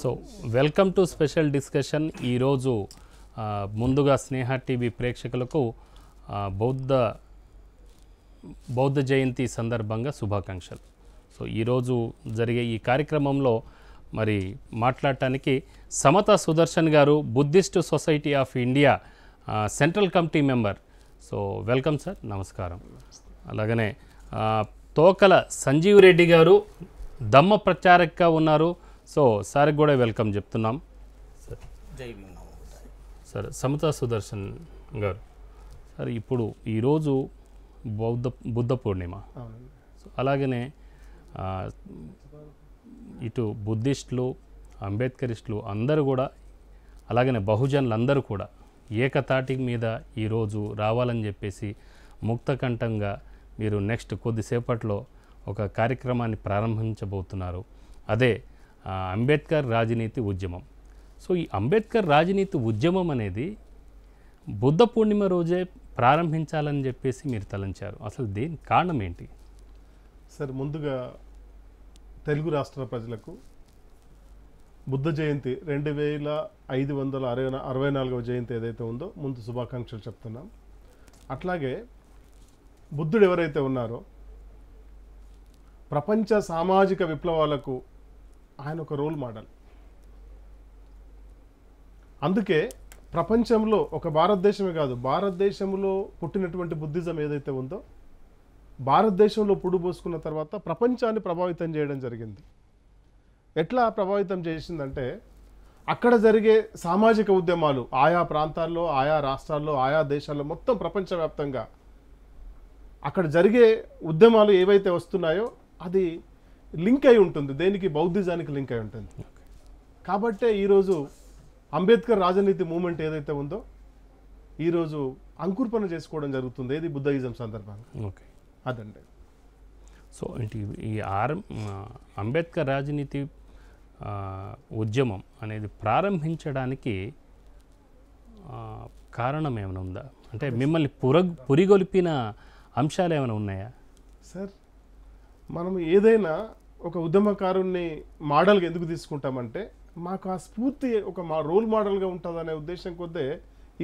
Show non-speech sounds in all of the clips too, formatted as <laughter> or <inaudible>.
So welcome to special discussion ఈరోజు ముందుగా స్నేహ TV ప్రేక్షకులకు బౌద్ధ బౌద్ధ జయంతి సందర్భంగా శుభాకాంక్షలు సో ఈరోజు జరిగే ఈ కార్యక్రమంలో మరి మాట్లాడటానికి సమత సుదర్శన్ గారు Buddhist society of India central committee member so welcome sir నమస్కారం అలాగనే తోకల సంజీవ్ రెడ్డి గారు దమ్మ ప్రచారకగా ఉన్నారు సో సార్కి కూడా వెల్కమ్ చెప్తున్నాం సార్ సమతా సుదర్శన్ గారు సార్ ఇప్పుడు ఈరోజు బౌద్ధ బుద్ధ పూర్ణిమ అలాగనే ఇటు బుద్ధిస్టులు అంబేద్కరిస్టులు అందరూ కూడా అలాగనే బహుజనులందరూ కూడా ఏకతాటి మీద ఈరోజు రావాలని చెప్పేసి ముక్తకంఠంగా మీరు నెక్స్ట్ కొద్దిసేపట్లో ఒక కార్యక్రమాన్ని ప్రారంభించబోతున్నారు అదే అంబేద్కర్ రాజనీతి ఉద్యమం సో ఈ అంబేద్కర్ రాజనీతి ఉద్యమం అనేది బుద్ధ పూర్ణిమ రోజే ప్రారంభించాలని చెప్పేసి మీరు తలంచారు అసలు దేని కారణం ఏంటి సార్ ముందుగా తెలుగు రాష్ట్ర ప్రజలకు బుద్ధ జయంతి రెండు వేల ఐదు వందల అరవై అరవై నాలుగవ జయంతి ఏదైతే ఉందో ముందు శుభాకాంక్షలు చెప్తున్నాం అట్లాగే బుద్ధుడు ఎవరైతే ఉన్నారో ప్రపంచ సామాజిక విప్లవాలకు ఆయన ఒక రోల్ మోడల్ అందుకే ప్రపంచంలో ఒక భారతదేశమే కాదు భారతదేశంలో పుట్టినటువంటి బుద్ధిజం ఏదైతే ఉందో భారతదేశంలో పోసుకున్న తర్వాత ప్రపంచాన్ని ప్రభావితం చేయడం జరిగింది ఎట్లా ప్రభావితం చేసిందంటే అక్కడ జరిగే సామాజిక ఉద్యమాలు ఆయా ప్రాంతాల్లో ఆయా రాష్ట్రాల్లో ఆయా దేశాల్లో మొత్తం ప్రపంచవ్యాప్తంగా అక్కడ జరిగే ఉద్యమాలు ఏవైతే వస్తున్నాయో అది లింక్ అయి ఉంటుంది దేనికి బౌద్ధిజానికి లింక్ అయి ఉంటుంది కాబట్టే ఈరోజు అంబేద్కర్ రాజనీతి మూమెంట్ ఏదైతే ఉందో ఈరోజు అంకుర్పణ చేసుకోవడం జరుగుతుంది ఏది బుద్ధయిజం సందర్భంగా ఓకే అదండి సో ఏంటి ఈ ఆర్ అంబేద్కర్ రాజనీతి ఉద్యమం అనేది ప్రారంభించడానికి కారణం ఏమైనా ఉందా అంటే మిమ్మల్ని పురగ్ పురిగొలిపిన అంశాలు ఏమైనా ఉన్నాయా సార్ మనం ఏదైనా ఒక ఉద్యమకారుణ్ణి మోడల్గా ఎందుకు తీసుకుంటామంటే మాకు ఆ స్ఫూర్తి ఒక మా రోల్ మోడల్గా ఉంటుందనే ఉద్దేశం కొద్దే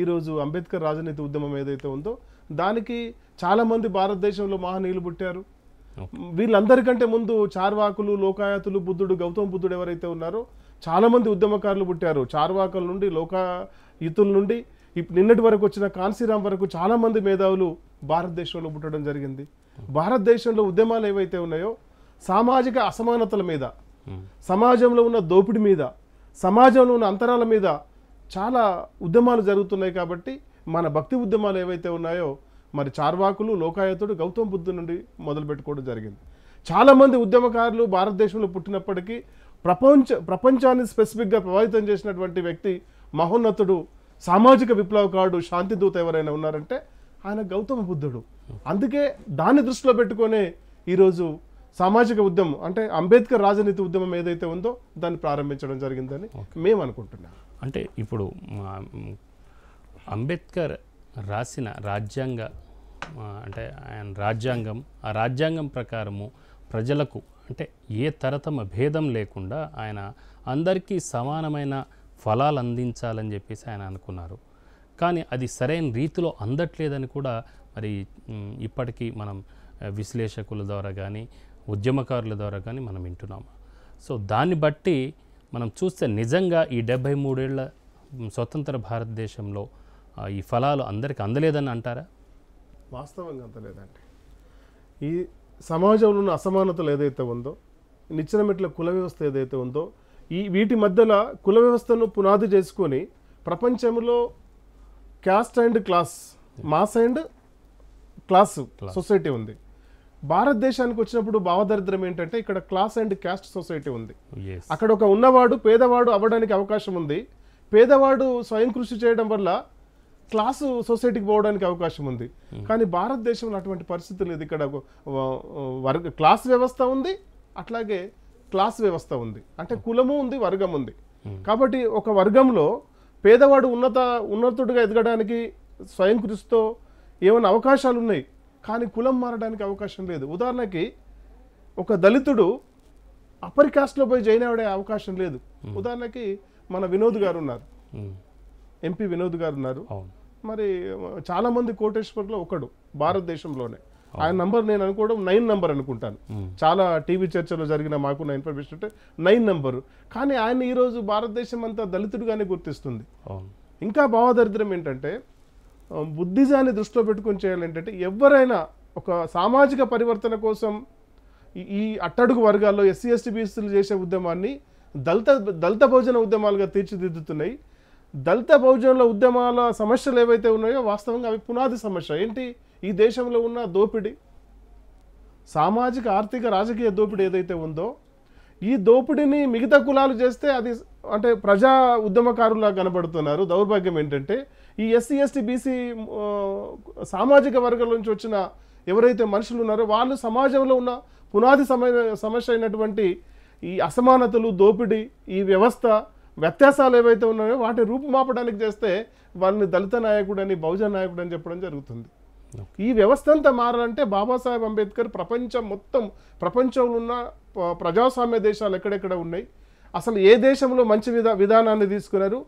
ఈరోజు అంబేద్కర్ రాజనీతి ఉద్యమం ఏదైతే ఉందో దానికి చాలామంది భారతదేశంలో మహనీయులు పుట్టారు వీళ్ళందరికంటే ముందు చార్వాకులు లోకాయతులు బుద్ధుడు గౌతమ బుద్ధుడు ఎవరైతే ఉన్నారో చాలామంది ఉద్యమకారులు పుట్టారు చార్వాకుల నుండి లోకాయుతుల నుండి నిన్నటి వరకు వచ్చిన కాన్సీరామ్ వరకు చాలామంది మేధావులు భారతదేశంలో పుట్టడం జరిగింది భారతదేశంలో ఉద్యమాలు ఏవైతే ఉన్నాయో సామాజిక అసమానతల మీద సమాజంలో ఉన్న దోపిడి మీద సమాజంలో ఉన్న అంతరాల మీద చాలా ఉద్యమాలు జరుగుతున్నాయి కాబట్టి మన భక్తి ఉద్యమాలు ఏవైతే ఉన్నాయో మరి చార్వాకులు లోకాయతుడు గౌతమ బుద్ధు నుండి మొదలు పెట్టుకోవడం జరిగింది చాలామంది ఉద్యమకారులు భారతదేశంలో పుట్టినప్పటికీ ప్రపంచ ప్రపంచాన్ని స్పెసిఫిక్గా ప్రభావితం చేసినటువంటి వ్యక్తి మహోన్నతుడు సామాజిక విప్లవకారుడు శాంతిదూత ఎవరైనా ఉన్నారంటే ఆయన గౌతమ బుద్ధుడు అందుకే దాన్ని దృష్టిలో పెట్టుకొని ఈరోజు సామాజిక ఉద్యమం అంటే అంబేద్కర్ రాజనీతి ఉద్యమం ఏదైతే ఉందో దాన్ని ప్రారంభించడం జరిగిందని మేము అనుకుంటున్నాం అంటే ఇప్పుడు అంబేద్కర్ రాసిన రాజ్యాంగ అంటే ఆయన రాజ్యాంగం ఆ రాజ్యాంగం ప్రకారము ప్రజలకు అంటే ఏ తరతమ భేదం లేకుండా ఆయన అందరికీ సమానమైన ఫలాలు అందించాలని చెప్పేసి ఆయన అనుకున్నారు కానీ అది సరైన రీతిలో అందట్లేదని కూడా మరి ఇప్పటికీ మనం విశ్లేషకుల ద్వారా కానీ ఉద్యమకారుల ద్వారా కానీ మనం వింటున్నాము సో దాన్ని బట్టి మనం చూస్తే నిజంగా ఈ డెబ్భై మూడేళ్ల స్వతంత్ర భారతదేశంలో ఈ ఫలాలు అందరికి అందలేదని అంటారా వాస్తవంగా అందలేదండి ఈ సమాజంలో ఉన్న అసమానతలు ఏదైతే ఉందో నిచ్చిన మెట్ల కుల వ్యవస్థ ఏదైతే ఉందో ఈ వీటి మధ్యలో కుల వ్యవస్థను పునాది చేసుకొని ప్రపంచంలో caste and class mass and class society ఉంది భారతదేశానికి వచ్చినప్పుడు భావదరిద్రం ఏంటంటే ఇక్కడ క్లాస్ అండ్ క్యాస్ట్ సొసైటీ ఉంది అక్కడ ఒక ఉన్నవాడు పేదవాడు అవ్వడానికి అవకాశం ఉంది పేదవాడు స్వయం కృషి చేయడం వల్ల క్లాసు సొసైటీకి పోవడానికి అవకాశం ఉంది hmm. కానీ భారతదేశంలో అటువంటి పరిస్థితి లేదు ఇక్కడ వర్గ క్లాస్ వ్యవస్థ ఉంది అట్లాగే క్లాస్ వ్యవస్థ ఉంది అంటే hmm. కులము ఉంది వర్గం ఉంది hmm. కాబట్టి ఒక వర్గంలో పేదవాడు ఉన్నత ఉన్నతుడిగా ఎదగడానికి స్వయం కృషితో ఏమైనా అవకాశాలు ఉన్నాయి కానీ కులం మారడానికి అవకాశం లేదు ఉదాహరణకి ఒక దళితుడు అప్పర్ కాస్ట్లో పోయి జాయిన్ అవడే అవకాశం లేదు ఉదాహరణకి మన వినోద్ గారు ఉన్నారు ఎంపీ వినోద్ గారు ఉన్నారు మరి చాలామంది కోటేశ్వర్లో ఒకడు భారతదేశంలోనే ఆయన నంబర్ నేను అనుకోవడం నైన్ నెంబర్ అనుకుంటాను చాలా టీవీ చర్చలో జరిగిన మాకున్న ఇన్ఫర్మేషన్ అంటే నైన్ నెంబరు కానీ ఆయన ఈరోజు భారతదేశం అంతా దళితుడిగానే గుర్తిస్తుంది ఇంకా భావదరిద్రం ఏంటంటే బుద్ధిజాన్ని దృష్టిలో పెట్టుకుని చేయాలంటే ఎవరైనా ఒక సామాజిక పరివర్తన కోసం ఈ అట్టడుగు వర్గాల్లో ఎస్సీ ఎస్టీ బీసీలు చేసే ఉద్యమాన్ని దళిత దళిత భోజన ఉద్యమాలుగా తీర్చిదిద్దుతున్నాయి దళిత బహుజనుల ఉద్యమాల సమస్యలు ఏవైతే ఉన్నాయో వాస్తవంగా అవి పునాది సమస్య ఏంటి ఈ దేశంలో ఉన్న దోపిడీ సామాజిక ఆర్థిక రాజకీయ దోపిడీ ఏదైతే ఉందో ఈ దోపిడీని మిగతా కులాలు చేస్తే అది అంటే ప్రజా ఉద్యమకారులా కనబడుతున్నారు దౌర్భాగ్యం ఏంటంటే ఈ ఎస్సీ ఎస్టీ బీసీ సామాజిక వర్గం నుంచి వచ్చిన ఎవరైతే మనుషులు ఉన్నారో వాళ్ళు సమాజంలో ఉన్న పునాది సమస్య అయినటువంటి ఈ అసమానతలు దోపిడీ ఈ వ్యవస్థ వ్యత్యాసాలు ఏవైతే ఉన్నాయో వాటిని రూపుమాపడానికి చేస్తే వాళ్ళని దళిత నాయకుడని బహుజన నాయకుడని చెప్పడం జరుగుతుంది ఈ వ్యవస్థ అంతా మారాలంటే బాబాసాహెబ్ అంబేద్కర్ ప్రపంచం మొత్తం ప్రపంచంలో ఉన్న ప్రజాస్వామ్య దేశాలు ఎక్కడెక్కడ ఉన్నాయి అసలు ఏ దేశంలో మంచి విధా విధానాన్ని తీసుకున్నారు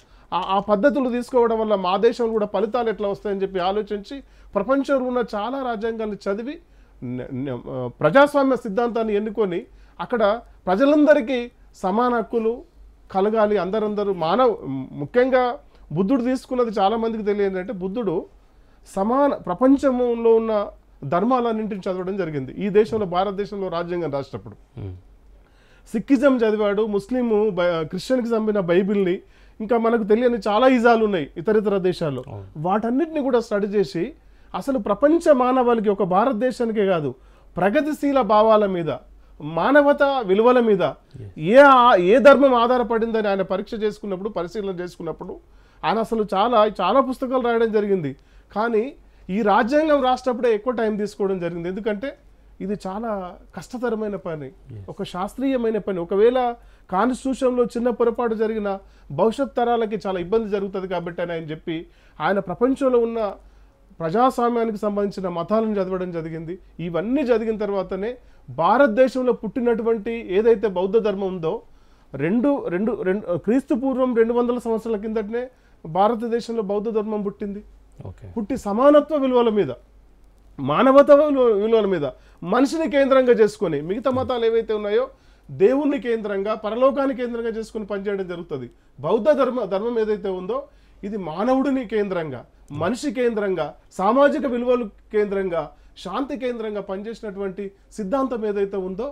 ఆ పద్ధతులు తీసుకోవడం వల్ల మా దేశంలో కూడా ఫలితాలు ఎట్లా వస్తాయని చెప్పి ఆలోచించి ప్రపంచంలో ఉన్న చాలా రాజ్యాంగాన్ని చదివి ప్రజాస్వామ్య సిద్ధాంతాన్ని ఎన్నుకొని అక్కడ ప్రజలందరికీ సమాన హక్కులు కలగాలి అందరందరూ మానవ ముఖ్యంగా బుద్ధుడు తీసుకున్నది చాలామందికి తెలియదు అంటే బుద్ధుడు సమాన ప్రపంచంలో ఉన్న ధర్మాలన్నింటిని చదవడం జరిగింది ఈ దేశంలో భారతదేశంలో రాజ్యాంగం రాసేటప్పుడు సిక్కిజం చదివాడు ముస్లిము క్రిస్టియన్కి చంపిన బైబిల్ని ఇంకా మనకు తెలియని చాలా ఇజాలు ఉన్నాయి ఇతర ఇతర దేశాల్లో వాటన్నిటిని కూడా స్టడీ చేసి అసలు ప్రపంచ మానవాళికి ఒక భారతదేశానికే కాదు ప్రగతిశీల భావాల మీద మానవత విలువల మీద ఏ ఏ ధర్మం ఆధారపడిందని ఆయన పరీక్ష చేసుకున్నప్పుడు పరిశీలన చేసుకున్నప్పుడు ఆయన అసలు చాలా చాలా పుస్తకాలు రాయడం జరిగింది కానీ ఈ రాజ్యాంగం రాసేటప్పుడే ఎక్కువ టైం తీసుకోవడం జరిగింది ఎందుకంటే ఇది చాలా కష్టతరమైన పని ఒక శాస్త్రీయమైన పని ఒకవేళ కాన్స్టిట్యూషన్లో చిన్న పొరపాటు జరిగిన భవిష్యత్ తరాలకి చాలా ఇబ్బంది జరుగుతుంది కాబట్టి అని ఆయన చెప్పి ఆయన ప్రపంచంలో ఉన్న ప్రజాస్వామ్యానికి సంబంధించిన మతాలను చదవడం జరిగింది ఇవన్నీ జరిగిన తర్వాతనే భారతదేశంలో పుట్టినటువంటి ఏదైతే బౌద్ధ ధర్మం ఉందో రెండు రెండు రెండు క్రీస్తు పూర్వం రెండు వందల సంవత్సరాల కిందటనే భారతదేశంలో బౌద్ధ ధర్మం పుట్టింది పుట్టి సమానత్వ విలువల మీద మానవత విలువల మీద మనిషిని కేంద్రంగా చేసుకొని మిగతా మతాలు ఏవైతే ఉన్నాయో దేవుణ్ణి కేంద్రంగా పరలోకాన్ని కేంద్రంగా చేసుకుని పనిచేయడం జరుగుతుంది బౌద్ధ ధర్మ ధర్మం ఏదైతే ఉందో ఇది మానవుడిని కేంద్రంగా మనిషి కేంద్రంగా సామాజిక విలువలు కేంద్రంగా శాంతి కేంద్రంగా పనిచేసినటువంటి సిద్ధాంతం ఏదైతే ఉందో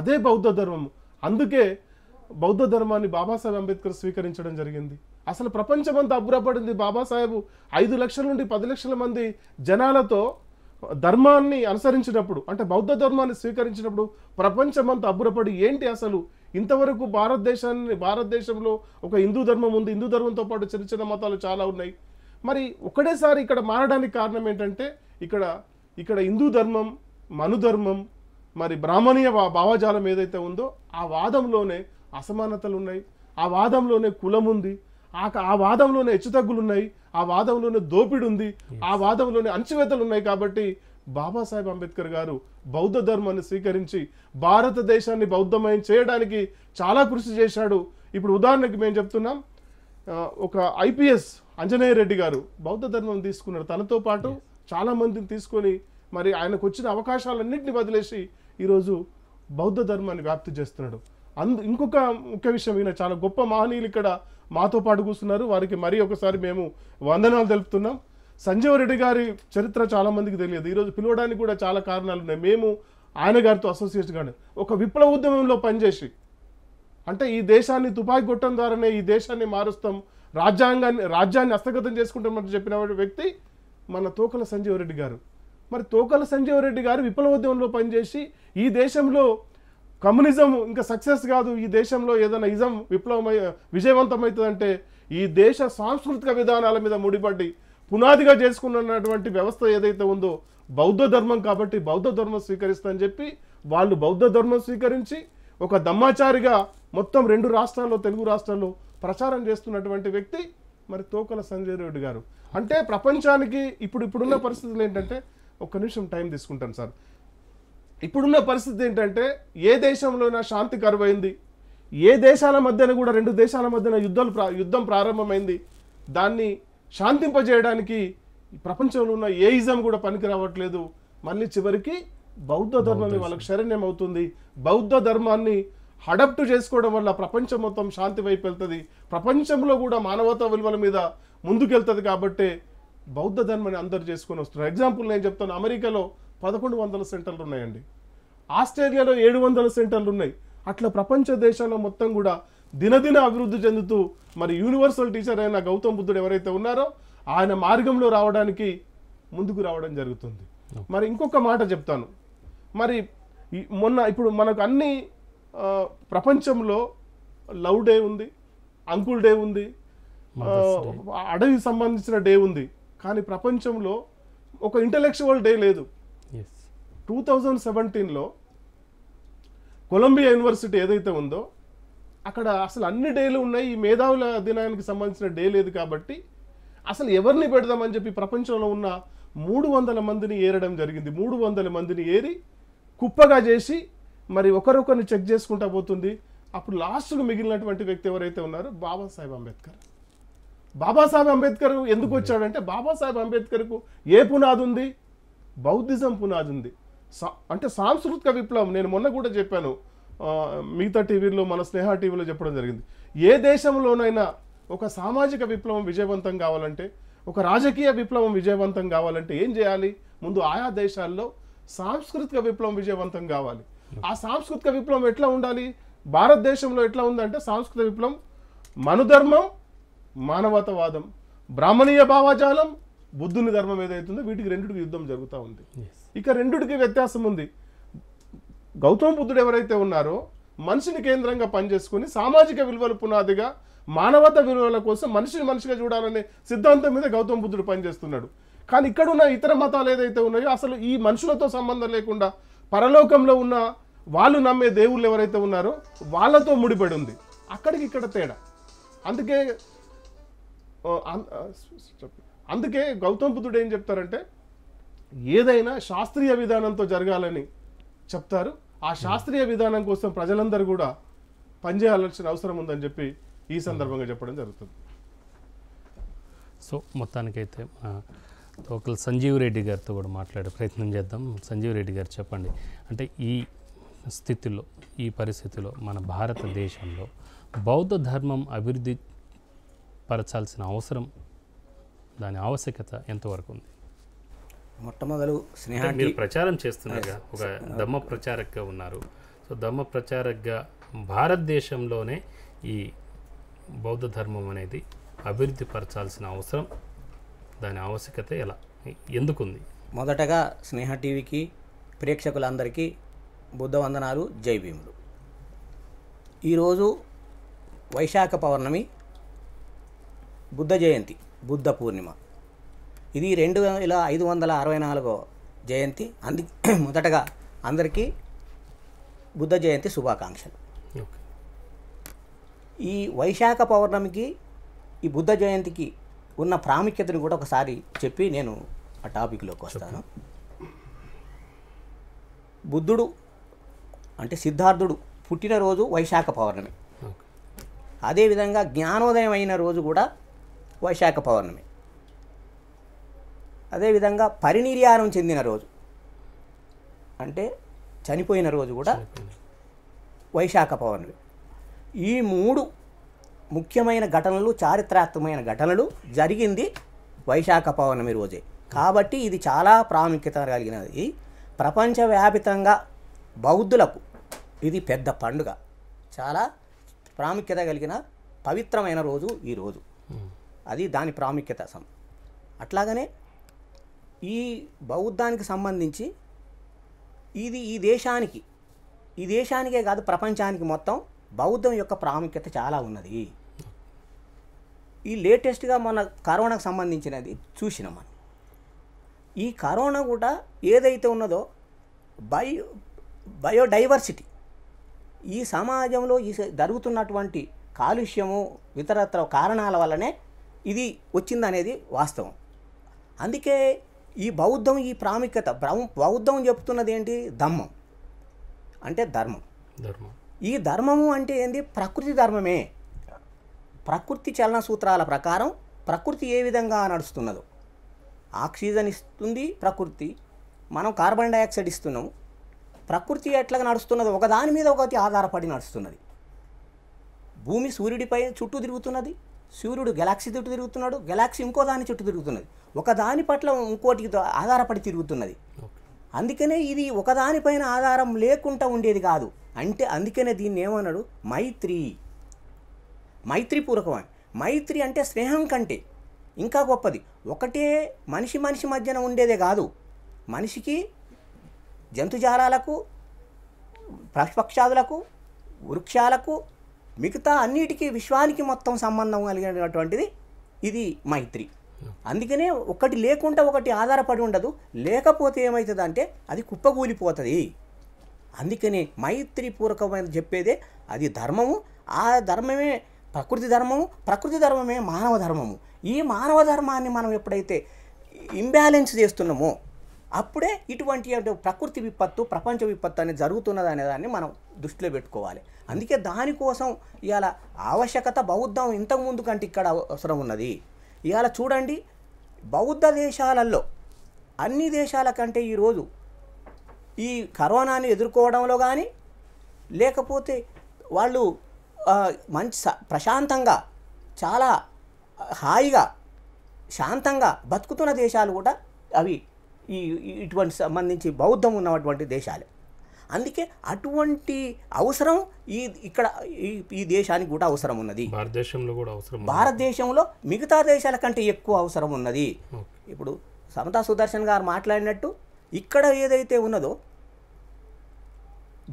అదే బౌద్ధ ధర్మం అందుకే బౌద్ధ ధర్మాన్ని బాబాసాహెబ్ అంబేద్కర్ స్వీకరించడం జరిగింది అసలు ప్రపంచం అంతా అబ్బురపడింది బాబాసాహెబ్ ఐదు లక్షల నుండి పది లక్షల మంది జనాలతో ధర్మాన్ని అనుసరించినప్పుడు అంటే బౌద్ధ ధర్మాన్ని స్వీకరించినప్పుడు ప్రపంచం అంతా అబ్బురపడి ఏంటి అసలు ఇంతవరకు భారతదేశాన్ని భారతదేశంలో ఒక హిందూ ధర్మం ఉంది హిందూ ధర్మంతో పాటు చిన్న చిన్న మతాలు చాలా ఉన్నాయి మరి ఒకటేసారి ఇక్కడ మారడానికి కారణం ఏంటంటే ఇక్కడ ఇక్కడ హిందూ ధర్మం మనుధర్మం మరి బ్రాహ్మణీయ భావజాలం ఏదైతే ఉందో ఆ వాదంలోనే అసమానతలు ఉన్నాయి ఆ వాదంలోనే కులం ఉంది ఆ వాదంలోనే హెచ్చుతగ్గులు ఉన్నాయి ఆ వాదంలోనే దోపిడి ఉంది ఆ వాదంలోనే అంచువేతలు ఉన్నాయి కాబట్టి బాబాసాహెబ్ అంబేద్కర్ గారు బౌద్ధ ధర్మాన్ని స్వీకరించి భారతదేశాన్ని బౌద్ధమయం చేయడానికి చాలా కృషి చేశాడు ఇప్పుడు ఉదాహరణకి మేము చెప్తున్నాం ఒక ఐపీఎస్ అంజనేయ రెడ్డి గారు బౌద్ధ ధర్మం తీసుకున్నారు తనతో పాటు చాలా మందిని తీసుకొని మరి ఆయనకు వచ్చిన అవకాశాలన్నింటినీ వదిలేసి ఈరోజు బౌద్ధ ధర్మాన్ని వ్యాప్తి చేస్తున్నాడు అందు ఇంకొక ముఖ్య విషయం ఈయన చాలా గొప్ప మహనీయులు ఇక్కడ మాతో పాటు కూర్చున్నారు వారికి మరీ ఒకసారి మేము వందనాలు తెలుపుతున్నాం రెడ్డి గారి చరిత్ర చాలామందికి తెలియదు ఈరోజు పిలవడానికి కూడా చాలా కారణాలు ఉన్నాయి మేము ఆయన గారితో అసోసియేట్ కానీ ఒక విప్లవ ఉద్యమంలో పనిచేసి అంటే ఈ దేశాన్ని తుపాకి కొట్టడం ద్వారానే ఈ దేశాన్ని మారుస్తాం రాజ్యాంగాన్ని రాజ్యాన్ని హస్తగతం చేసుకుంటామని చెప్పిన వ్యక్తి మన తోకల సంజీవరెడ్డి గారు మరి తోకల సంజీవరెడ్డి గారు విప్లవోద్యమంలో పనిచేసి ఈ దేశంలో కమ్యూనిజం ఇంకా సక్సెస్ కాదు ఈ దేశంలో ఏదైనా ఇజం విప్లవమై విజయవంతమవుతుందంటే ఈ దేశ సాంస్కృతిక విధానాల మీద ముడిపడి పునాదిగా చేసుకున్నటువంటి వ్యవస్థ ఏదైతే ఉందో బౌద్ధ ధర్మం కాబట్టి బౌద్ధ ధర్మం స్వీకరిస్తా చెప్పి వాళ్ళు బౌద్ధ ధర్మం స్వీకరించి ఒక దమ్మాచారిగా మొత్తం రెండు రాష్ట్రాల్లో తెలుగు రాష్ట్రాల్లో ప్రచారం చేస్తున్నటువంటి వ్యక్తి మరి తోకల సంజయ్ రెడ్డి గారు అంటే ప్రపంచానికి ఇప్పుడు ఇప్పుడున్న పరిస్థితులు ఏంటంటే ఒక్క నిమిషం టైం తీసుకుంటాను సార్ ఇప్పుడున్న పరిస్థితి ఏంటంటే ఏ దేశంలోనైనా శాంతి కరువైంది ఏ దేశాల మధ్యన కూడా రెండు దేశాల మధ్యన యుద్ధాలు యుద్ధం ప్రారంభమైంది దాన్ని శాంతింపజేయడానికి ప్రపంచంలో ఉన్న ఏ ఇజం కూడా పనికి రావట్లేదు మళ్ళీ చివరికి బౌద్ధ ధర్మమే వాళ్ళకి శరణ్యం అవుతుంది బౌద్ధ ధర్మాన్ని అడాప్ట్ చేసుకోవడం వల్ల ప్రపంచం మొత్తం శాంతి వైపు వెళ్తుంది ప్రపంచంలో కూడా మానవతా విలువల మీద ముందుకెళ్తుంది కాబట్టే బౌద్ధ ధర్మాన్ని అందరు చేసుకొని వస్తున్నారు ఎగ్జాంపుల్ నేను చెప్తాను అమెరికాలో పదకొండు వందల సెంటర్లు ఉన్నాయండి ఆస్ట్రేలియాలో ఏడు వందల సెంటర్లు ఉన్నాయి అట్లా ప్రపంచ దేశాల్లో మొత్తం కూడా దినదిన అభివృద్ధి చెందుతూ మరి యూనివర్సల్ టీచర్ అయిన గౌతమ్ బుద్ధుడు ఎవరైతే ఉన్నారో ఆయన మార్గంలో రావడానికి ముందుకు రావడం జరుగుతుంది మరి ఇంకొక మాట చెప్తాను మరి మొన్న ఇప్పుడు మనకు అన్ని ప్రపంచంలో లవ్ డే ఉంది అంకుల్ డే ఉంది అడవికి సంబంధించిన డే ఉంది కానీ ప్రపంచంలో ఒక ఇంటలెక్చువల్ డే లేదు టూ థౌజండ్ సెవెంటీన్లో కొలంబియా యూనివర్సిటీ ఏదైతే ఉందో అక్కడ అసలు అన్ని డేలు ఉన్నాయి ఈ మేధావుల దినానికి సంబంధించిన డే లేదు కాబట్టి అసలు ఎవరిని పెడదామని చెప్పి ప్రపంచంలో ఉన్న మూడు వందల మందిని ఏరడం జరిగింది మూడు వందల మందిని ఏరి కుప్పగా చేసి మరి ఒకరొకరిని చెక్ చేసుకుంటా పోతుంది అప్పుడు లాస్ట్కు మిగిలినటువంటి వ్యక్తి ఎవరైతే ఉన్నారో బాబాసాహెబ్ అంబేద్కర్ బాబాసాహెబ్ అంబేద్కర్ ఎందుకు వచ్చాడంటే బాబాసాహెబ్ అంబేద్కర్కు ఏ పునాది ఉంది బౌద్ధిజం పునాది ఉంది అంటే సాంస్కృతిక విప్లవం నేను మొన్న కూడా చెప్పాను మిగతా టీవీలో మన స్నేహ టీవీలో చెప్పడం జరిగింది ఏ దేశంలోనైనా ఒక సామాజిక విప్లవం విజయవంతం కావాలంటే ఒక రాజకీయ విప్లవం విజయవంతం కావాలంటే ఏం చేయాలి ముందు ఆయా దేశాల్లో సాంస్కృతిక విప్లవం విజయవంతం కావాలి ఆ సాంస్కృతిక విప్లవం ఎట్లా ఉండాలి భారతదేశంలో ఎట్లా ఉందంటే సాంస్కృతిక విప్లవం మనుధర్మం మానవతవాదం బ్రాహ్మణీయ భావాజాలం బుద్ధుని ధర్మం ఏదైతుందో వీటికి రెండుకి యుద్ధం జరుగుతూ ఉంది ఇక రెండుకి వ్యత్యాసం ఉంది గౌతమ బుద్ధుడు ఎవరైతే ఉన్నారో మనిషిని కేంద్రంగా పనిచేసుకుని సామాజిక విలువలు పునాదిగా మానవత విలువల కోసం మనిషిని మనిషిగా చూడాలనే సిద్ధాంతం మీద గౌతమ బుద్ధుడు పనిచేస్తున్నాడు కానీ ఇక్కడ ఉన్న ఇతర మతాలు ఏదైతే ఉన్నాయో అసలు ఈ మనుషులతో సంబంధం లేకుండా పరలోకంలో ఉన్న వాళ్ళు నమ్మే దేవుళ్ళు ఎవరైతే ఉన్నారో వాళ్ళతో ముడిపడి ఉంది అక్కడికి ఇక్కడ తేడా అందుకే చెప్పు అందుకే గౌతమ్ బుద్ధుడు ఏం చెప్తారంటే ఏదైనా శాస్త్రీయ విధానంతో జరగాలని చెప్తారు ఆ శాస్త్రీయ విధానం కోసం ప్రజలందరూ కూడా పనిచేయాల్సిన అవసరం ఉందని చెప్పి ఈ సందర్భంగా చెప్పడం జరుగుతుంది సో మొత్తానికైతే ఒకళ్ళు సంజీవ్ రెడ్డి గారితో కూడా మాట్లాడే ప్రయత్నం చేద్దాం సంజీవ్ రెడ్డి గారు చెప్పండి అంటే ఈ స్థితిలో ఈ పరిస్థితిలో మన భారతదేశంలో బౌద్ధ ధర్మం అభివృద్ధి పరచాల్సిన అవసరం దాని ఆవశ్యకత ఎంతవరకు ఉంది మొట్టమొదలు స్నేహ మీరు ప్రచారం చేస్తున్నారుగా ఒక దమ్మ ప్రచారక్గా ఉన్నారు సో దమ్మ ప్రచారకగా భారతదేశంలోనే ఈ బౌద్ధ ధర్మం అనేది అభివృద్ధి పరచాల్సిన అవసరం దాని ఆవశ్యకత ఎలా ఎందుకుంది మొదటగా స్నేహ టీవీకి ప్రేక్షకులందరికీ బుద్ధ వందనాలు జై భీములు ఈరోజు వైశాఖ పౌర్ణమి బుద్ధ జయంతి బుద్ధ పూర్ణిమ ఇది రెండు వేల ఐదు వందల అరవై నాలుగో జయంతి అంది <clears throat> మొదటగా అందరికీ బుద్ధ జయంతి శుభాకాంక్షలు ఈ వైశాఖ పౌర్ణమికి ఈ బుద్ధ జయంతికి ఉన్న ప్రాముఖ్యతను కూడా ఒకసారి చెప్పి నేను ఆ టాపిక్లోకి వస్తాను బుద్ధుడు అంటే సిద్ధార్థుడు పుట్టినరోజు వైశాఖ పౌర్ణమి అదేవిధంగా జ్ఞానోదయం అయిన రోజు కూడా వైశాఖ పౌర్ణమి అదేవిధంగా పరినిర్యాణం చెందిన రోజు అంటే చనిపోయిన రోజు కూడా వైశాఖ పౌర్ణమి ఈ మూడు ముఖ్యమైన ఘటనలు చారిత్రాత్మకమైన ఘటనలు జరిగింది వైశాఖ పౌర్ణమి రోజే కాబట్టి ఇది చాలా ప్రాముఖ్యత కలిగినది ప్రపంచవ్యాపితంగా బౌద్ధులకు ఇది పెద్ద పండుగ చాలా ప్రాముఖ్యత కలిగిన పవిత్రమైన రోజు ఈరోజు అది దాని ప్రాముఖ్యత అసం అట్లాగనే ఈ బౌద్ధానికి సంబంధించి ఇది ఈ దేశానికి ఈ దేశానికే కాదు ప్రపంచానికి మొత్తం బౌద్ధం యొక్క ప్రాముఖ్యత చాలా ఉన్నది ఈ లేటెస్ట్గా మన కరోనాకు సంబంధించినది చూసినాం మనం ఈ కరోనా కూడా ఏదైతే ఉన్నదో బయో బయోడైవర్సిటీ ఈ సమాజంలో ఈ జరుగుతున్నటువంటి కాలుష్యము ఇతరత్ర కారణాల వల్లనే ఇది వచ్చిందనేది వాస్తవం అందుకే ఈ బౌద్ధం ఈ ప్రాముఖ్యత బౌద్ధం చెప్తున్నది ఏంటి ధమ్మం అంటే ధర్మం ధర్మం ఈ ధర్మము అంటే ఏంది ప్రకృతి ధర్మమే ప్రకృతి చలన సూత్రాల ప్రకారం ప్రకృతి ఏ విధంగా నడుస్తున్నదో ఆక్సిజన్ ఇస్తుంది ప్రకృతి మనం కార్బన్ డైఆక్సైడ్ ఇస్తున్నాము ప్రకృతి ఎట్లా నడుస్తున్నది ఒకదాని మీద ఒకటి ఆధారపడి నడుస్తున్నది భూమి సూర్యుడిపై చుట్టూ తిరుగుతున్నది సూర్యుడు గెలాక్సీ చుట్టూ తిరుగుతున్నాడు గెలాక్సీ ఇంకో దాని చుట్టూ తిరుగుతున్నది ఒకదాని పట్ల ఇంకోటి ఆధారపడి తిరుగుతున్నది అందుకనే ఇది ఒకదానిపైన ఆధారం లేకుండా ఉండేది కాదు అంటే అందుకనే దీన్ని ఏమన్నాడు మైత్రి పూర్వకం మైత్రి అంటే స్నేహం కంటే ఇంకా గొప్పది ఒకటే మనిషి మనిషి మధ్యన ఉండేదే కాదు మనిషికి జంతుజాలాలకు పక్షాదులకు వృక్షాలకు మిగతా అన్నిటికీ విశ్వానికి మొత్తం సంబంధం కలిగినటువంటిది ఇది మైత్రి అందుకనే ఒకటి లేకుండా ఒకటి ఆధారపడి ఉండదు లేకపోతే ఏమవుతుందంటే అది కుప్పగూలిపోతుంది అందుకనే మైత్రి పూర్వకమైన చెప్పేదే అది ధర్మము ఆ ధర్మమే ప్రకృతి ధర్మము ప్రకృతి ధర్మమే మానవ ధర్మము ఈ మానవ ధర్మాన్ని మనం ఎప్పుడైతే ఇంబ్యాలెన్స్ చేస్తున్నామో అప్పుడే ఇటువంటి ప్రకృతి విపత్తు ప్రపంచ విపత్తు అనేది అనే దాన్ని మనం దృష్టిలో పెట్టుకోవాలి అందుకే దానికోసం ఇవాళ ఆవశ్యకత బౌద్ధం ఇంతకుముందు కంటే ఇక్కడ అవసరం ఉన్నది ఇవాళ చూడండి బౌద్ధ దేశాలలో అన్ని దేశాల కంటే ఈరోజు ఈ కరోనాని ఎదుర్కోవడంలో కానీ లేకపోతే వాళ్ళు మంచి ప్రశాంతంగా చాలా హాయిగా శాంతంగా బతుకుతున్న దేశాలు కూడా అవి ఈ ఇటువంటి సంబంధించి బౌద్ధం ఉన్నటువంటి దేశాలే అందుకే అటువంటి అవసరం ఈ ఇక్కడ ఈ దేశానికి కూడా అవసరం ఉన్నది భారతదేశంలో కూడా అవసరం భారతదేశంలో మిగతా దేశాల కంటే ఎక్కువ అవసరం ఉన్నది ఇప్పుడు సమతా సుదర్శన్ గారు మాట్లాడినట్టు ఇక్కడ ఏదైతే ఉన్నదో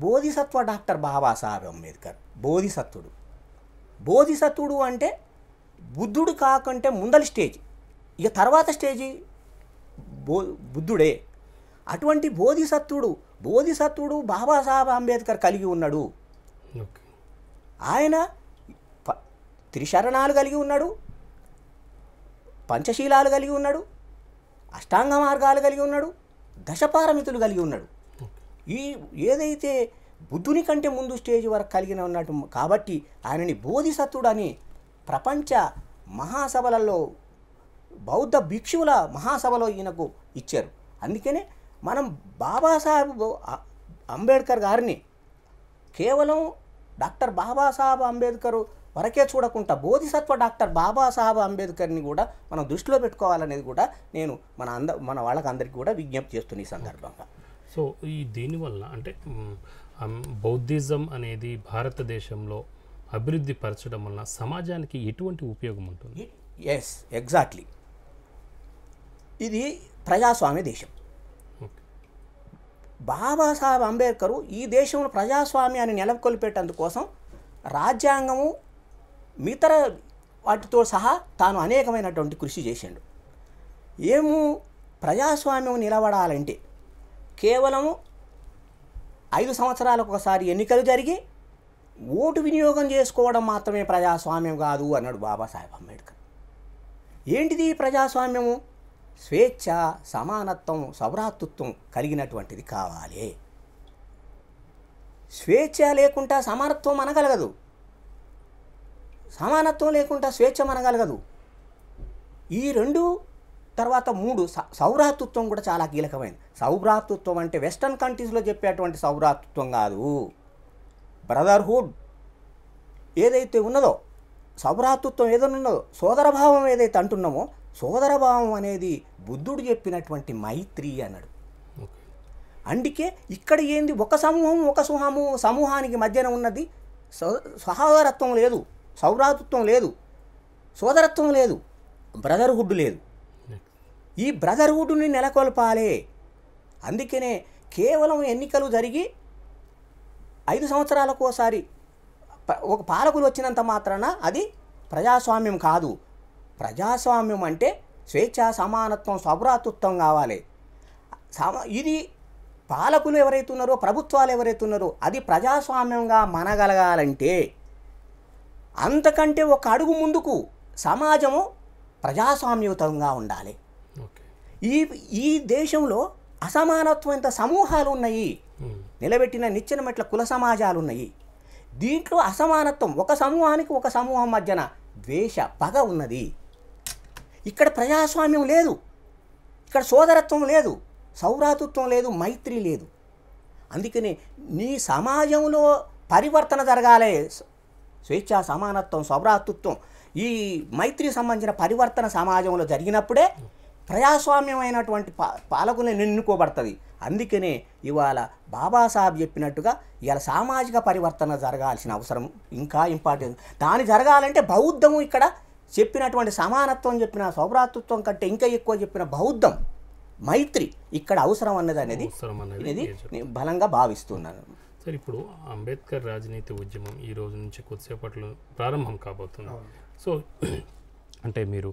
బోధిసత్వ డాక్టర్ బాబాసాహెబ్ అంబేద్కర్ బోధిసత్వుడు బోధిసత్వుడు అంటే బుద్ధుడు కాకంటే ముందలి స్టేజ్ ఇక తర్వాత స్టేజీ బో బుద్ధుడే అటువంటి బోధిసత్వుడు బోధిసత్వుడు బాబాసాహెబ్ అంబేద్కర్ కలిగి ఉన్నాడు ఆయన త్రిశరణాలు కలిగి ఉన్నాడు పంచశీలాలు కలిగి ఉన్నాడు అష్టాంగ మార్గాలు కలిగి ఉన్నాడు దశపారమితులు కలిగి ఉన్నాడు ఈ ఏదైతే బుద్ధుని కంటే ముందు స్టేజ్ వరకు కలిగిన ఉన్నట్టు కాబట్టి ఆయనని బోధిసత్తుడు అని ప్రపంచ మహాసభలలో బౌద్ధ భిక్షువుల మహాసభలో ఈయనకు ఇచ్చారు అందుకనే మనం బాబాసాహెబ్ అంబేద్కర్ గారిని కేవలం డాక్టర్ బాబాసాహెబ్ అంబేద్కర్ వరకే చూడకుండా బోధిసత్వ డాక్టర్ బాబాసాహెబ్ అంబేద్కర్ని కూడా మనం దృష్టిలో పెట్టుకోవాలనేది కూడా నేను మన అంద మన వాళ్ళకందరికీ కూడా విజ్ఞప్తి చేస్తున్న ఈ సందర్భంగా సో ఈ దీనివల్ల అంటే బౌద్ధిజం అనేది భారతదేశంలో అభివృద్ధి పరచడం వల్ల సమాజానికి ఎటువంటి ఉపయోగం ఉంటుంది ఎస్ ఎగ్జాక్ట్లీ ఇది ప్రజాస్వామ్య దేశం బాబాసాహెబ్ అంబేద్కరు ఈ దేశంలో ప్రజాస్వామ్యాన్ని నెలకొల్పేటందుకోసం రాజ్యాంగము మితర వాటితో సహా తాను అనేకమైనటువంటి కృషి చేశాడు ఏము ప్రజాస్వామ్యం నిలబడాలంటే కేవలము ఐదు సంవత్సరాలకు ఒకసారి ఎన్నికలు జరిగి ఓటు వినియోగం చేసుకోవడం మాత్రమే ప్రజాస్వామ్యం కాదు అన్నాడు బాబాసాహెబ్ అంబేద్కర్ ఏంటిది ప్రజాస్వామ్యము స్వేచ్ఛ సమానత్వం సౌరాతృత్వం కలిగినటువంటిది కావాలి స్వేచ్ఛ లేకుండా సమానత్వం అనగలగదు సమానత్వం లేకుండా స్వేచ్ఛ అనగలగదు ఈ రెండు తర్వాత మూడు సౌరాతృత్వం కూడా చాలా కీలకమైనది సౌరాతృత్వం అంటే వెస్టర్న్ కంట్రీస్లో చెప్పేటువంటి సౌరాతృత్వం కాదు బ్రదర్హుడ్ ఏదైతే ఉన్నదో సౌరాతృత్వం ఏదైనా ఉన్నదో సోదరభావం ఏదైతే అంటున్నామో సోదరభావం అనేది బుద్ధుడు చెప్పినటువంటి మైత్రి అన్నాడు అందుకే ఇక్కడ ఏంది ఒక సమూహం ఒక సుహము సమూహానికి మధ్యన ఉన్నది సహోదరత్వం లేదు సౌరాతృత్వం లేదు సోదరత్వం లేదు బ్రదర్హుడ్ లేదు ఈ బ్రదర్హుడ్ని నెలకొల్పాలే అందుకనే కేవలం ఎన్నికలు జరిగి ఐదు సంవత్సరాలకు ఒకసారి ఒక పాలకులు వచ్చినంత మాత్రాన అది ప్రజాస్వామ్యం కాదు ప్రజాస్వామ్యం అంటే స్వేచ్ఛ సమానత్వం స్వభ్రాతృత్వం కావాలి ఇది పాలకులు ఎవరైతే ఉన్నారో ప్రభుత్వాలు ఎవరైతే ఉన్నారో అది ప్రజాస్వామ్యంగా మనగలగాలంటే అంతకంటే ఒక అడుగు ముందుకు సమాజము ప్రజాస్వామ్యుతంగా ఉండాలి ఈ ఈ దేశంలో అసమానత్వం ఇంత సమూహాలు ఉన్నాయి నిలబెట్టిన నిచ్చెన మెట్ల కుల సమాజాలు ఉన్నాయి దీంట్లో అసమానత్వం ఒక సమూహానికి ఒక సమూహం మధ్యన ద్వేష పగ ఉన్నది ఇక్కడ ప్రజాస్వామ్యం లేదు ఇక్కడ సోదరత్వం లేదు సౌరాతృత్వం లేదు మైత్రి లేదు అందుకని నీ సమాజంలో పరివర్తన జరగాలి స్వేచ్ఛ సమానత్వం సౌరాతృత్వం ఈ మైత్రి సంబంధించిన పరివర్తన సమాజంలో జరిగినప్పుడే ప్రజాస్వామ్యమైనటువంటి పా పాలకులను నిన్నుకోబడుతుంది అందుకనే ఇవాళ బాబాసాహెబ్ చెప్పినట్టుగా ఇవాళ సామాజిక పరివర్తన జరగాల్సిన అవసరం ఇంకా ఇంపార్టెంట్ దాని జరగాలంటే బౌద్ధము ఇక్కడ చెప్పినటువంటి సమానత్వం చెప్పిన సౌభ్రాతృత్వం కంటే ఇంకా ఎక్కువ చెప్పిన బౌద్ధం మైత్రి ఇక్కడ అవసరం అన్నది అనేది అనేది బలంగా భావిస్తున్నాను సార్ ఇప్పుడు అంబేద్కర్ రాజనీతి ఉద్యమం ఈ రోజు నుంచి కొద్దిసేపట్లో ప్రారంభం కాబోతుంది సో <clears throat> అంటే మీరు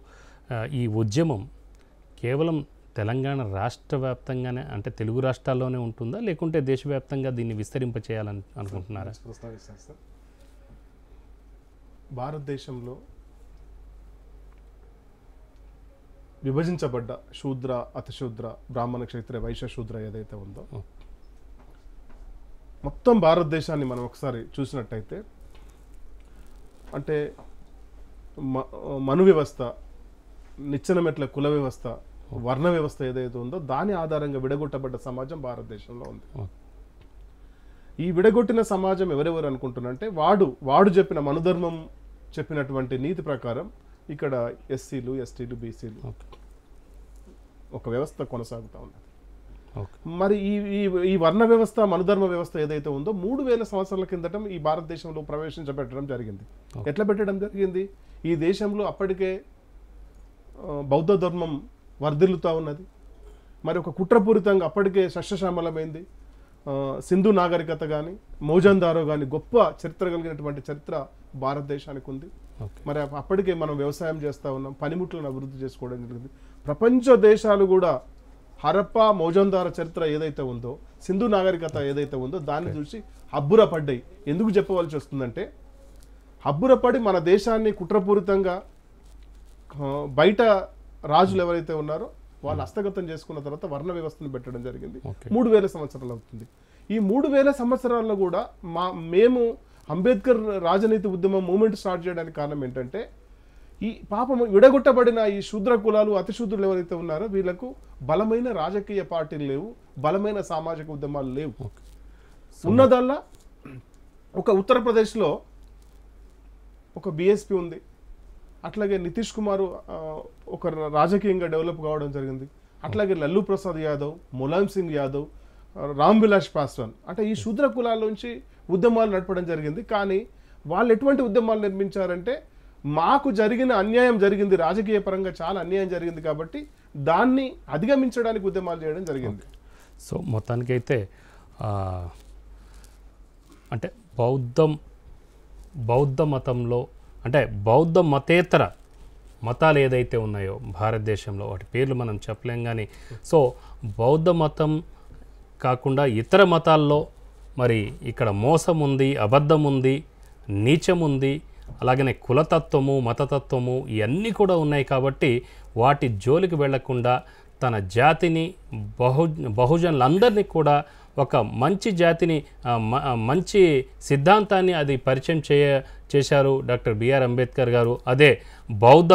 ఈ ఉద్యమం కేవలం తెలంగాణ రాష్ట్ర వ్యాప్తంగానే అంటే తెలుగు రాష్ట్రాల్లోనే ఉంటుందా లేకుంటే దేశవ్యాప్తంగా దీన్ని విస్తరింప చేయాలని అనుకుంటున్నారా భారతదేశంలో విభజించబడ్డ శూద్ర అతిశూద్ర బ్రాహ్మణ క్షేత్ర వైశ్య శూద్ర ఏదైతే ఉందో మొత్తం భారతదేశాన్ని మనం ఒకసారి చూసినట్టయితే అంటే మను వ్యవస్థ నిచ్చెనమెట్ల కుల వ్యవస్థ వర్ణ వ్యవస్థ ఏదైతే ఉందో దాని ఆధారంగా విడగొట్టబడ్డ సమాజం భారతదేశంలో ఉంది ఈ విడగొట్టిన సమాజం ఎవరెవరు అనుకుంటున్నంటే వాడు వాడు చెప్పిన మనుధర్మం చెప్పినటువంటి నీతి ప్రకారం ఇక్కడ ఎస్సీలు ఎస్టీలు బీసీలు ఒక వ్యవస్థ కొనసాగుతూ ఉన్నది మరి ఈ ఈ వర్ణ వ్యవస్థ మనుధర్మ వ్యవస్థ ఏదైతే ఉందో మూడు వేల సంవత్సరాల కిందట ఈ భారతదేశంలో ప్రవేశించబెట్టడం జరిగింది ఎట్లా పెట్టడం జరిగింది ఈ దేశంలో అప్పటికే బౌద్ధ ధర్మం వర్ధిల్లుతూ ఉన్నది మరి ఒక కుట్రపూరితంగా అప్పటికే సస్యశ్యామలమైంది సింధు నాగరికత కానీ మోజందారో కానీ గొప్ప చరిత్ర కలిగినటువంటి చరిత్ర భారతదేశానికి ఉంది మరి అప్పటికే మనం వ్యవసాయం చేస్తూ ఉన్నాం పనిముట్లను అభివృద్ధి చేసుకోవడం జరిగింది ప్రపంచ దేశాలు కూడా హరప్ప మోజందార చరిత్ర ఏదైతే ఉందో సింధు నాగరికత ఏదైతే ఉందో దాన్ని చూసి హబ్బురపడ్డాయి ఎందుకు చెప్పవలసి వస్తుందంటే హబ్బురపడి మన దేశాన్ని కుట్రపూరితంగా బయట రాజులు ఎవరైతే ఉన్నారో వాళ్ళు హస్తగతం చేసుకున్న తర్వాత వర్ణ వ్యవస్థను పెట్టడం జరిగింది మూడు వేల సంవత్సరాలు అవుతుంది ఈ మూడు వేల సంవత్సరాల్లో కూడా మా మేము అంబేద్కర్ రాజనీతి ఉద్యమం మూమెంట్ స్టార్ట్ చేయడానికి కారణం ఏంటంటే ఈ పాపం విడగొట్టబడిన ఈ శూద్ర కులాలు అతిశూద్రులు ఎవరైతే ఉన్నారో వీళ్ళకు బలమైన రాజకీయ పార్టీలు లేవు బలమైన సామాజిక ఉద్యమాలు లేవు ఉన్నదల్లా ఒక ఉత్తరప్రదేశ్లో ఒక బీఎస్పీ ఉంది అట్లాగే నితీష్ కుమార్ ఒక రాజకీయంగా డెవలప్ కావడం జరిగింది అట్లాగే లల్లు ప్రసాద్ యాదవ్ ములాయం సింగ్ యాదవ్ రామ్ విలాస్ పాస్వాన్ అంటే ఈ శూద్ర కులాల నుంచి ఉద్యమాలు నడపడం జరిగింది కానీ వాళ్ళు ఎటువంటి ఉద్యమాలు నిర్మించారంటే మాకు జరిగిన అన్యాయం జరిగింది రాజకీయ పరంగా చాలా అన్యాయం జరిగింది కాబట్టి దాన్ని అధిగమించడానికి ఉద్యమాలు చేయడం జరిగింది సో మొత్తానికైతే అంటే బౌద్ధం బౌద్ధ మతంలో అంటే బౌద్ధ మతేతర మతాలు ఏదైతే ఉన్నాయో భారతదేశంలో వాటి పేర్లు మనం చెప్పలేం కానీ సో బౌద్ధ మతం కాకుండా ఇతర మతాల్లో మరి ఇక్కడ మోసం ఉంది అబద్ధం ఉంది నీచం ఉంది అలాగనే కులతత్వము మతతత్వము ఇవన్నీ కూడా ఉన్నాయి కాబట్టి వాటి జోలికి వెళ్లకుండా తన జాతిని బహు బహుజనులందరినీ కూడా ఒక మంచి జాతిని మంచి సిద్ధాంతాన్ని అది పరిచయం చేయ చేశారు డాక్టర్ బిఆర్ అంబేద్కర్ గారు అదే బౌద్ధ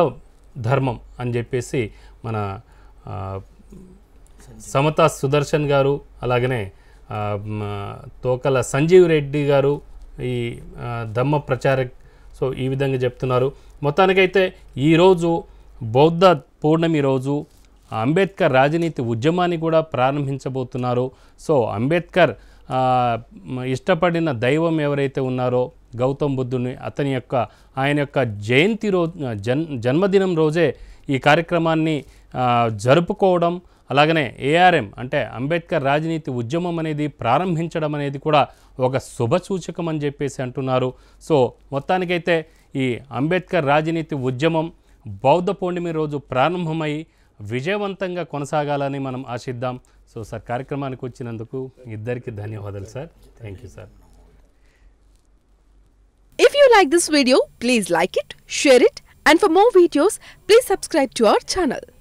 ధర్మం అని చెప్పేసి మన సమతా సుదర్శన్ గారు అలాగనే తోకల సంజీవ్ రెడ్డి గారు ఈ ధమ్మ ప్రచార సో ఈ విధంగా చెప్తున్నారు మొత్తానికైతే ఈరోజు బౌద్ధ పౌర్ణమి రోజు అంబేద్కర్ రాజనీతి ఉద్యమాన్ని కూడా ప్రారంభించబోతున్నారు సో అంబేద్కర్ ఇష్టపడిన దైవం ఎవరైతే ఉన్నారో గౌతమ్ బుద్ధుని అతని యొక్క ఆయన యొక్క జయంతి రోజు జన్ జన్మదినం రోజే ఈ కార్యక్రమాన్ని జరుపుకోవడం అలాగనే ఏఆర్ఎం అంటే అంబేద్కర్ రాజనీతి ఉద్యమం అనేది ప్రారంభించడం అనేది కూడా ఒక శుభ సూచకం అని చెప్పేసి అంటున్నారు సో మొత్తానికైతే ఈ అంబేద్కర్ రాజనీతి ఉద్యమం బౌద్ధ పౌర్ణమి రోజు ప్రారంభమై విజయవంతంగా కొనసాగాలని మనం ఆశిద్దాం సో సార్ కార్యక్రమానికి వచ్చినందుకు ఇద్దరికి ధన్యవాదాలు sir thank you sir if you like this video please like it share it and for more videos please subscribe to our channel